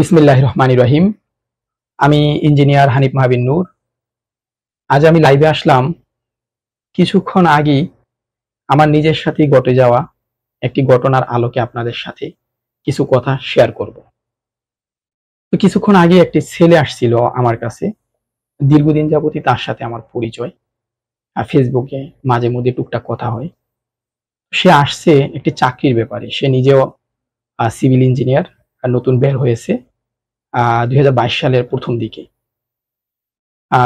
বিসমিল্লাহ রহমান রহিম আমি ইঞ্জিনিয়ার হানিফ মাহাবিন নূর আজ আমি লাইভে আসলাম কিছুক্ষণ আগেই আমার নিজের সাথে ঘটে যাওয়া একটি ঘটনার আলোকে আপনাদের সাথে কিছু কথা শেয়ার করব তো কিছুক্ষণ আগে একটি ছেলে আসছিল আমার কাছে দীর্ঘদিন যাবতই তার সাথে আমার পরিচয় আর ফেসবুকে মাঝে মধ্যে টুকটাক কথা হয় সে আসছে একটি চাকরির ব্যাপারে সে নিজেও সিভিল ইঞ্জিনিয়ার নতুন বের হয়েছে দুই সালের প্রথম দিকে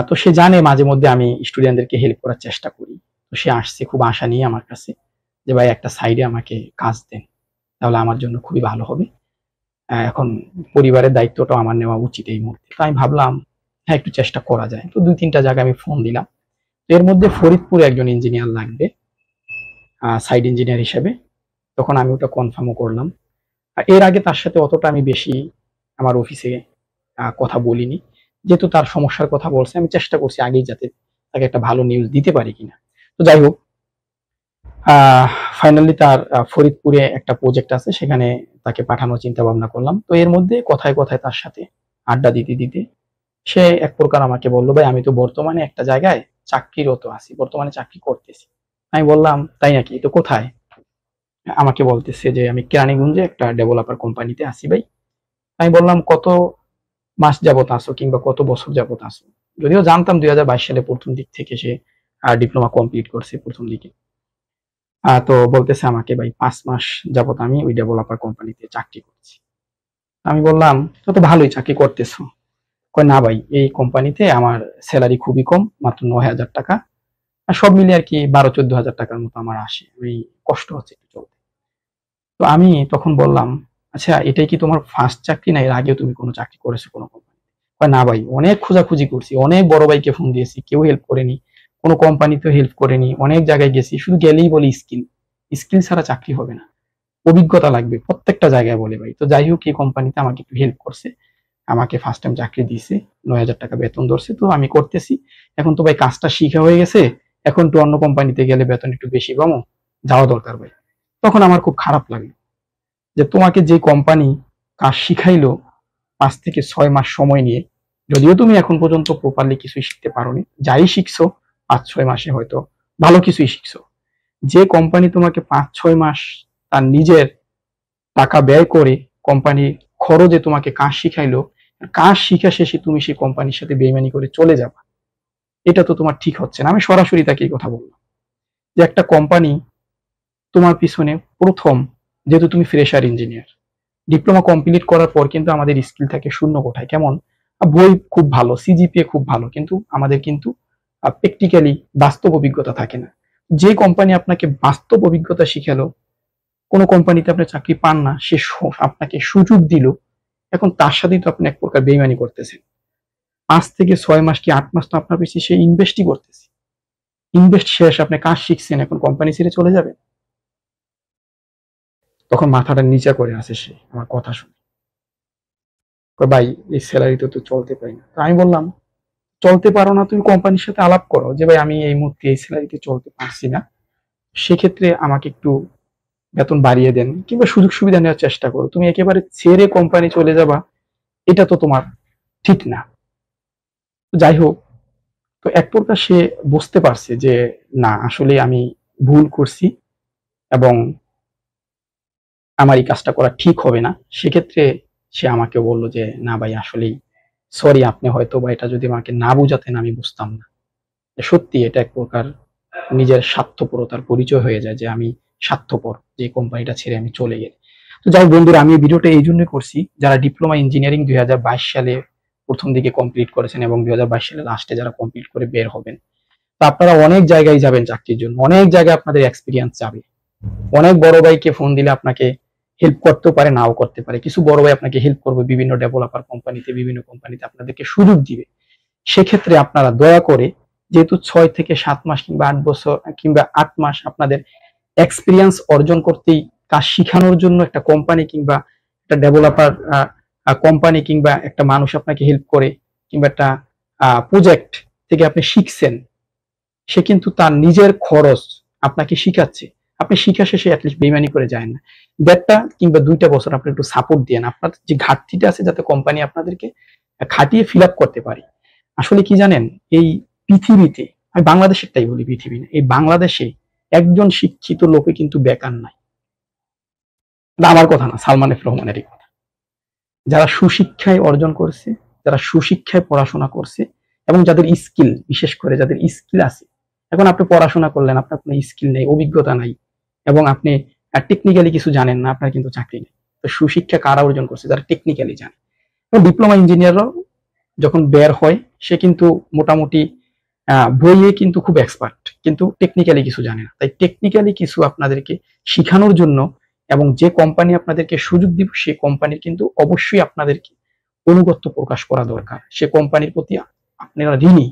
তো সে জানে মাঝে মধ্যে আমি স্টুডেন্টদেরকে হেল্প করার চেষ্টা করি তো সে আসছে খুব আশা নিয়ে আমার কাছে যে ভাই একটা সাইডে আমাকে কাজ দেন তাহলে আমার জন্য খুবই ভালো হবে এখন পরিবারের দায়িত্বটাও আমার নেওয়া উচিত এই মুহূর্তে তাই ভাবলাম হ্যাঁ একটু চেষ্টা করা যায় তো দুই তিনটা জায়গায় আমি ফোন দিলাম এর মধ্যে ফরিদপুরে একজন ইঞ্জিনিয়ার লাগবে সাইড ইঞ্জিনিয়ার হিসেবে তখন আমি ওটা কনফার্মও করলাম এর আগে তার সাথে অতটা আমি বেশি আমার অফিসে কথা বলিনি যেহেতু তার সমস্যার কথা বলছে আমি চেষ্টা করছি আগেই যাতে তাকে একটা ভালো নিউজ দিতে পারি কিনা তো যাই হোক ফাইনালি তার ফরিদপুরে একটা প্রজেক্ট আছে সেখানে তাকে পাঠানোর চিন্তা ভাবনা করলাম তো এর মধ্যে কথায় কথায় তার সাথে আড্ডা দিতে দিতে সে এক প্রকার আমাকে বললো ভাই আমি তো বর্তমানে একটা জায়গায় চাকরিরত আছি বর্তমানে চাকরি করতেছি আমি বললাম তাই নাকি তো কোথায় আমাকে বলতেছে যে আমি কেরানীগঞ্জে একটা ডেভেলপার কোম্পানিতে আসি ভাই আমি বললাম কত মাস যাবত আসো কিংবা কত বছর যাবত আসো যদিও জানতাম দুই সালে প্রথম দিক থেকে সে ডিপ্লোমা কমপ্লিট করছে প্রথম দিকে তো বলতেছে আমাকে ভাই পাঁচ মাস যাবত আমি ওই ডেভেলপার কোম্পানিতে চাকরি করছি আমি বললাম তো তো ভালোই চাকরি করতেছো কয় না ভাই এই কোম্পানিতে আমার স্যালারি খুবই কম মাত্র নয় হাজার টাকা আর সব মিলিয়ে আর কি বারো চোদ্দ হাজার টাকার মতো আমার আসে ওই কষ্ট হচ্ছে তো আমি তখন বললাম আচ্ছা এটাই কি তোমার ফার্স্ট চাকরি না এর আগেও তুমি কোনো চাকরি করেছো কোনো কোম্পানি না ভাই অনেক খোঁজাখুঁজি করছি অনেক বড় ভাইকে ফোন দিয়েছি কেউ হেল্প করেনি কোনো কোম্পানি হেল্প করেনি অনেক জায়গায় গেছি শুধু গেলেই বলি স্কিল স্কিল ছাড়া চাকরি হবে না অভিজ্ঞতা লাগবে প্রত্যেকটা জায়গায় বলে ভাই তো যাই হোক এই কোম্পানিতে আমাকে একটু হেল্প করছে আমাকে ফার্স্ট টাইম চাকরি দিয়েছে নয় হাজার টাকা বেতন ধরছে তো আমি করতেছি এখন তো ভাই কাজটা শিখা হয়ে গেছে এখন তো অন্য কোম্পানিতে গেলে বেতন একটু বেশি পাবো যাওয়া দরকার ভাই তখন আমার খুব খারাপ লাগলো যে তোমাকে যে কোম্পানি কাজ শিখাইলো পাঁচ থেকে ছয় মাস সময় নিয়ে যদিও তুমি এখন পর্যন্ত প্রপারলি কিছুই শিখতে পারোনি যাই শিখছো পাঁচ ছয় মাসে হয়তো ভালো কিছুই শিখছো যে কোম্পানি তোমাকে পাঁচ ছয় মাস তার নিজের টাকা ব্যয় করে কোম্পানি খরচে তোমাকে কাজ শিখাইলো কাজ শিখা শেষে তুমি সেই কোম্পানির সাথে বেইমানি করে চলে যাবা এটা তো তোমার ঠিক হচ্ছে না আমি সরাসরি তাকে এই কথা বললাম যে একটা কোম্পানি তোমার পিছনে প্রথম যেহেতু তুমি ফ্রেশার ইঞ্জিনিয়ার ডিপ্লোমা কমপ্লিট করার পর কিন্তু আমাদের স্কিল থাকে শূন্য কোঠায় কেমন বই খুব ভালো সিজিপিএ খুব ভালো কিন্তু আমাদের কিন্তু প্র্যাকটিক্যালি বাস্তব অভিজ্ঞতা থাকে না যে কোম্পানি আপনাকে বাস্তব অভিজ্ঞতা শিখালো কোনো কোম্পানিতে আপনি চাকরি পান না সে আপনাকে সুযোগ দিল এখন তার সাথেই তো আপনি এক প্রকার বেইমানি করতেছেন পাঁচ থেকে ছয় মাস কি আট মাস তো আপনার পিছিয়ে সে ইনভেস্টই করতেছে ইনভেস্ট শেষ আপনি কাজ শিখছেন এখন কোম্পানি ছেড়ে চলে যাবেন তখন মাথাটা নিচা করে আসে সে আমার কথা শুনে ভাই এই স্যালারিতে তো চলতে পারি না তো আমি বললাম চলতে পারো না তুমি কোম্পানির সাথে আলাপ করো যে ভাই আমি এই মুহূর্তে এই স্যালারিতে চলতে পারছি না সেক্ষেত্রে আমাকে একটু বেতন বাড়িয়ে দেন কিংবা সুযোগ সুবিধা নেওয়ার চেষ্টা করো তুমি একেবারে ছেড়ে কোম্পানি চলে যাবা এটা তো তোমার ঠিক না যাই হোক তো এক প্রকার সে বুঝতে পারছে যে না আসলে আমি ভুল করছি এবং আমার এই কাজটা করা ঠিক হবে না সেক্ষেত্রে সে আমাকে বলল যে না ভাই আসলেই সরি আপনি হয়তো বা এটা যদি আমাকে না বুঝাতেন আমি বুঝতাম না সত্যি এটা এক প্রকার নিজের স্বার্থপরতার পরিচয় হয়ে যায় যে আমি স্বার্থপর যে কোম্পানিটা ছেড়ে আমি চলে গেলে তো যাই বন্ধুরা আমি ভিডিওটা এই জন্য করছি যারা ডিপ্লোমা ইঞ্জিনিয়ারিং দুই সালে প্রথম দিকে কমপ্লিট করেছেন এবং দুই সালে লাস্টে যারা কমপ্লিট করে বের হবেন তো আপনারা অনেক জায়গায় যাবেন চাকরির জন্য অনেক জায়গায় আপনাদের এক্সপিরিয়েন্স যাবে অনেক বড় ভাইকে ফোন দিলে আপনাকে হেল্প করতেও পারে নাও করতে পারে কিছু বড় ভাই আপনাকে হেল্প করবে বিভিন্ন ডেভেলপার কোম্পানিতে বিভিন্ন কোম্পানিতে আপনাদেরকে সুযোগ দিবে সেক্ষেত্রে আপনারা দয়া করে যেহেতু ছয় থেকে সাত মাস কিংবা আট বছর কিংবা আট মাস আপনাদের এক্সপিরিয়েন্স অর্জন করতেই কাজ শিখানোর জন্য একটা কোম্পানি কিংবা একটা ডেভেলপার কোম্পানি কিংবা একটা মানুষ আপনাকে হেল্প করে কিংবা একটা প্রজেক্ট থেকে আপনি শিখছেন সে কিন্তু তার নিজের খরচ আপনাকে শিখাচ্ছে আপনি শিক্ষা শেষে অ্যাটলিস্ট বেমানি করে যায় না দেড়টা কিংবা দুইটা বছর আপনি একটু সাপোর্ট দিয়ে আপনার যে ঘাটতিটা আছে যাতে কোম্পানি আপনাদেরকে খাটিয়ে ফিল করতে পারে আসলে কি জানেন এই পৃথিবীতে আমি বাংলাদেশের তাই বলি পৃথিবী এই বাংলাদেশে একজন শিক্ষিত লোকে কিন্তু বেকার নাই আমার কথা না সালমান এফ রহমানেরই কথা যারা সুশিক্ষায় অর্জন করছে যারা সুশিক্ষায় পড়াশোনা করছে এবং যাদের স্কিল বিশেষ করে যাদের স্কিল আছে এখন আপনি পড়াশোনা করলেন আপনার কোনো স্কিল নেই অভিজ্ঞতা নাই এবং আপনি টেকনিক্যালি কিছু জানেন না আপনার কিন্তু চাকরি নেই তো সুশিক্ষা কারা অর্জন করছে যারা টেকনিক্যালি জানে এবং ডিপ্লোমা ইঞ্জিনিয়াররাও যখন বের হয় সে কিন্তু মোটামুটি বইয়ে কিন্তু খুব এক্সপার্ট কিন্তু টেকনিক্যালি কিছু জানে না তাই টেকনিক্যালি কিছু আপনাদেরকে শিখানোর জন্য এবং যে কোম্পানি আপনাদেরকে সুযোগ দিব সেই কোম্পানির কিন্তু অবশ্যই আপনাদেরকে অনুগত্য প্রকাশ করা দরকার সে কোম্পানির প্রতি আপনারা ঋণী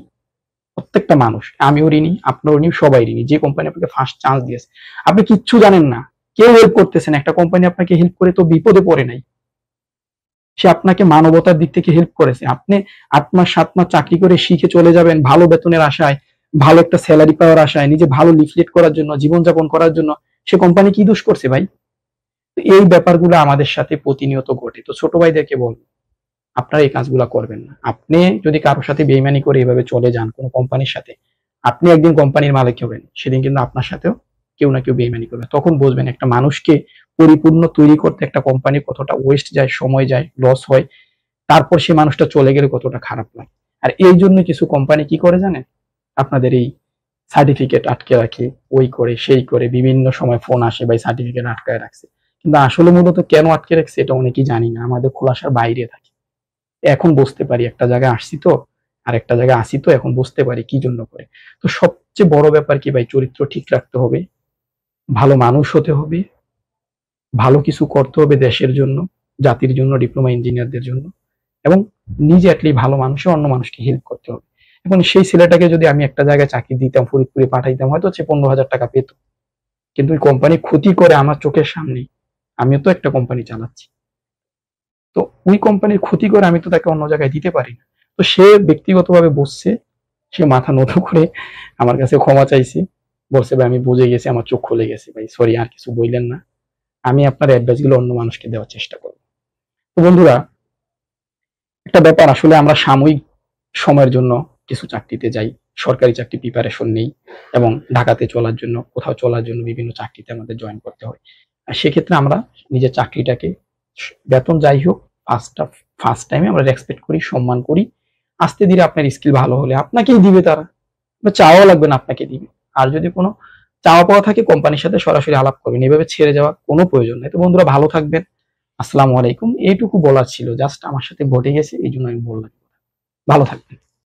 প্রত্যেকটা মানুষ আমিও ঋণী আপনারও ঋণী সবাই ঋণী যে কোম্পানি আপনাকে ফার্স্ট চান্স দিয়েছে আপনি কিচ্ছু জানেন না কেউ হেল্প করতেছেন একটা কোম্পানি আপনাকে হেল্প করে তো বিপদে পড়ে নাই সে আপনাকে মানবতার দিক থেকে হেল্প করেছে আপনি আট মাস সাত মাস চাকরি করে শিখে চলে যাবেন ভালো বেতনের আশায় ভালো একটা স্যালারি পাওয়ার আশায় নিজে ভালো লিফলেট করার জন্য জীবনযাপন করার জন্য সে কোম্পানি কি দোষ করছে ভাই এই ব্যাপারগুলো আমাদের সাথে প্রতিনিয়ত ঘটে তো ছোট ভাইদেরকে বলবো আপনারা এই কাজগুলো করবেন না আপনি যদি কারোর সাথে বেইমানি করে এভাবে চলে যান কোনো কোম্পানির সাথে আপনি একদিন কোম্পানির মালিক হবেন সেদিন কিন্তু আপনার সাথেও কেউ না কেউ বেইমানি করবে তখন বুঝবেন একটা মানুষকে পরিপূর্ণ তৈরি করতে একটা কোম্পানি কতটা ওয়েস্ট যায় সময় যায় লস হয় তারপর সে মানুষটা চলে গেলে কতটা খারাপ লাগে আর এই জন্য কিছু কোম্পানি কি করে জানেন আপনাদের এই সার্টিফিকেট আটকে রাখে ওই করে সেই করে বিভিন্ন সময় ফোন আসে বা সার্টিফিকেট আটকায় রাখছে কিন্তু আসলে মূলত কেন আটকে রাখছে এটা অনেকেই জানি না আমাদের খোলাসার বাইরে থাকে এখন বুঝতে পারি একটা জায়গায় আসছি তো আর একটা জায়গায় আসি তো এখন বুঝতে পারি কি জন্য করে তো সবচেয়ে বড় ব্যাপার কি ভাই চরিত্র ঠিক রাখতে হবে ভালো মানুষ হতে হবে ভালো কিছু করতে হবে দেশের জন্য জাতির জন্য ডিপ্লোমা ইঞ্জিনিয়ারদের জন্য এবং নিজে অ্যাটলি ভালো মানুষে অন্য মানুষকে হেল্প করতে হবে এখন সেই ছেলেটাকে যদি আমি একটা জায়গায় চাকরি দিতাম ফরিদপুরে পাঠাইতাম হয়তো সে পনেরো হাজার টাকা পেত কিন্তু ওই কোম্পানি ক্ষতি করে আমার চোখের সামনে আমিও তো একটা কোম্পানি চালাচ্ছি তো ওই কোম্পানির ক্ষতি করে আমি তো তাকে অন্য জায়গায় দিতে পারি না তো সে ব্যক্তিগতভাবে বসছে সে মাথা নত করে আমার কাছে ক্ষমা চাইছে বলছে ভাই আমি বুঝে গেছি আমার চোখ খুলে গেছে ভাই সরি আর কিছু বললেন না আমি আপনার অ্যাডভাইসগুলো অন্য মানুষকে দেওয়ার চেষ্টা করব তো বন্ধুরা একটা ব্যাপার আসলে আমরা সাময়িক সময়ের জন্য কিছু চাকরিতে যাই সরকারি চাকরি প্রিপারেশন নেই এবং ঢাকাতে চলার জন্য কোথাও চলার জন্য বিভিন্ন চাকরিতে আমাদের জয়েন করতে হয় আর সেক্ষেত্রে আমরা নিজের চাকরিটাকে বেতন যাই হোক ফার্স্টটা ফার্স্ট টাইমে আমরা রেসপেক্ট করি সম্মান করি আস্তে ধীরে আপনার স্কিল ভালো হলে আপনাকেই দিবে তারা বা চাওয়া লাগবে না আপনাকে দিবে আর যদি কোনো চাওয়া পাওয়া থাকে কোম্পানির সাথে সরাসরি আলাপ করবেন এভাবে ছেড়ে যাওয়া কোনো প্রয়োজন নেই তো বন্ধুরা ভালো থাকবেন আসসালামু আলাইকুম এইটুকু বলার ছিল জাস্ট আমার সাথে ঘটে গেছে এই জন্য আমি বললাম ভালো থাকবেন